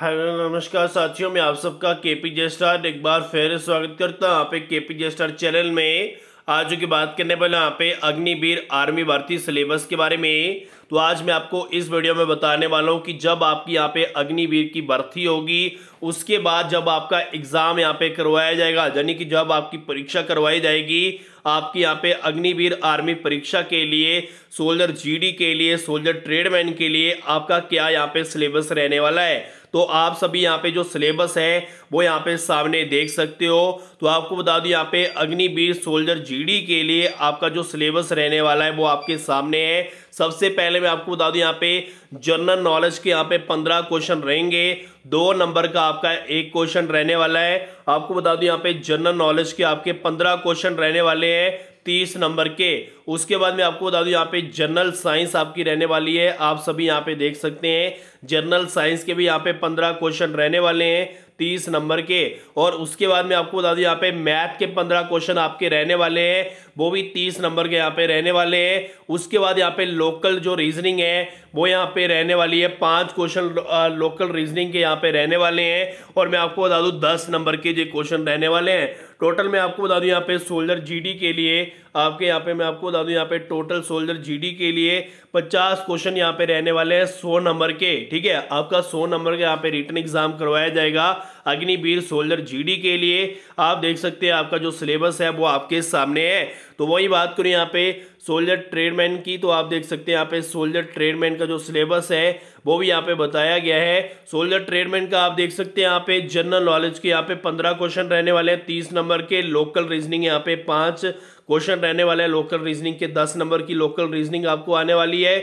hello नमस्कार साथियों मैं आप सबका के पी जे स्टार एक बार फिर स्वागत करता हूँ आप एक के पी जे स्टार चैनल में आज की बात करने वाले यहाँ पे अग्निवीर आर्मी भर्ती सिलेबस के बारे में तो आज मैं आपको इस वीडियो में बताने वाला हूँ कि जब आपकी यहाँ पे अग्निवीर की भर्ती होगी उसके बाद जब आपका एग्ज़ाम यहाँ पे करवाया जाएगा यानी कि जब आपकी परीक्षा करवाई जाएगी आपकी यहाँ पे अग्निवीर आर्मी परीक्षा के लिए सोल्जर जीडी के लिए सोल्जर ट्रेडमैन के लिए आपका क्या यहाँ पे सिलेबस रहने वाला है तो आप सभी यहाँ पे जो सिलेबस है वो यहाँ पे सामने देख सकते हो तो आपको बता दूं यहाँ पे अग्निवीर सोल्जर जीडी के लिए आपका जो सिलेबस रहने वाला है वो आपके सामने है सबसे पहले मैं आपको बता दूं यहाँ पे जनरल नॉलेज के यहाँ पे पंद्रह क्वेश्चन रहेंगे दो नंबर का आपका एक क्वेश्चन रहने वाला है आपको बता दूं यहाँ पे जनरल नॉलेज के आपके पंद्रह क्वेश्चन रहने वाले हैं तीस नंबर के उसके बाद मैं आपको बता दूं यहाँ पे जनरल साइंस आपकी रहने वाली है आप सभी यहाँ पे देख सकते हैं जनरल साइंस के भी यहाँ पे पंद्रह क्वेश्चन रहने वाले हैं तीस नंबर के और उसके बाद में आपको बता दूं यहाँ पे मैथ के पंद्रह क्वेश्चन आपके रहने वाले हैं वो भी तीस नंबर के यहाँ पे रहने वाले हैं उसके बाद यहाँ पे लोकल जो रीजनिंग है वो यहाँ पे रहने वाली है पांच क्वेश्चन लोकल रीजनिंग के यहाँ पे रहने वाले हैं और मैं आपको बता दूं दस नंबर के जो क्वेश्चन रहने वाले हैं टोटल मैं आपको बता दूं यहाँ पे सोल्जर जीडी के लिए आपके यहाँ पे मैं आपको बता दूँ यहाँ पे टोटल सोल्जर जीडी के लिए 50 क्वेश्चन यहाँ पे रहने वाले हैं 100 नंबर के ठीक है आपका 100 नंबर का यहाँ पे रिटर्न एग्जाम करवाया जाएगा अग्निवीर सोल्जर जीडी के लिए आप देख सकते हैं आपका जो सिलेबस है वो आपके सामने है तो वही बात करें यहाँ पे सोल्जर ट्रेडमैन की तो आप देख सकते हैं यहाँ पे सोल्जर ट्रेडमैन का जो सिलेबस है वो भी यहाँ पे बताया गया है सोल्जर ट्रेडमैन का आप देख सकते हैं यहाँ पे जनरल नॉलेज के यहाँ पे पंद्रह क्वेश्चन रहने वाले हैं तीस नंबर के लोकल रीजनिंग यहाँ पे पांच क्वेश्चन रहने वाले हैं लोकल रीजनिंग के दस नंबर की लोकल रीजनिंग आपको आने वाली है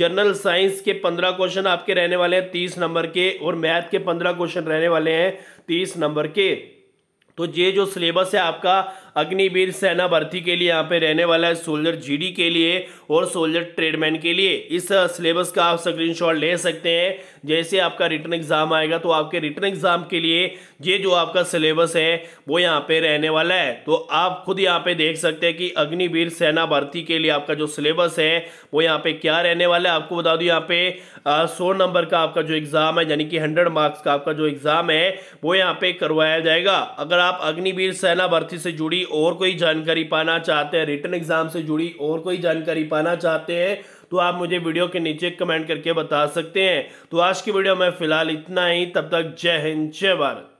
जनरल साइंस के पंद्रह क्वेश्चन आपके रहने वाले हैं तीस नंबर के और मैथ के पंद्रह क्वेश्चन रहने वाले हैं तीस नंबर के तो ये जो सिलेबस है आपका अग्निवीर सेना भर्ती के लिए यहाँ पे रहने वाला है सोल्जर जीडी के लिए और सोल्जर ट्रेडमैन के लिए इस सिलेबस का आप स्क्रीनशॉट ले सकते हैं जैसे आपका रिटर्न एग्जाम आएगा तो आपके रिटर्न एग्जाम के लिए ये जो आपका सिलेबस है वो यहाँ पे रहने वाला है तो आप खुद यहाँ पे देख सकते हैं कि अग्निवीर सेना भर्ती के लिए आपका जो सिलेबस है वो यहाँ पे क्या रहने वाला है आपको बता दू यहाँ पे सौ नंबर का आपका जो एग्जाम है यानी कि हंड्रेड मार्क्स का आपका जो एग्जाम है वो यहाँ पे करवाया जाएगा अगर आप अग्निवीर सेना भर्ती से जुड़ी जुड़ी और कोई जानकारी पाना चाहते हैं रिटर्न एग्जाम से जुड़ी और कोई जानकारी पाना चाहते हैं तो आप मुझे वीडियो के नीचे कमेंट करके बता सकते हैं तो आज की वीडियो में फिलहाल इतना ही तब तक जय हिंद जय भारत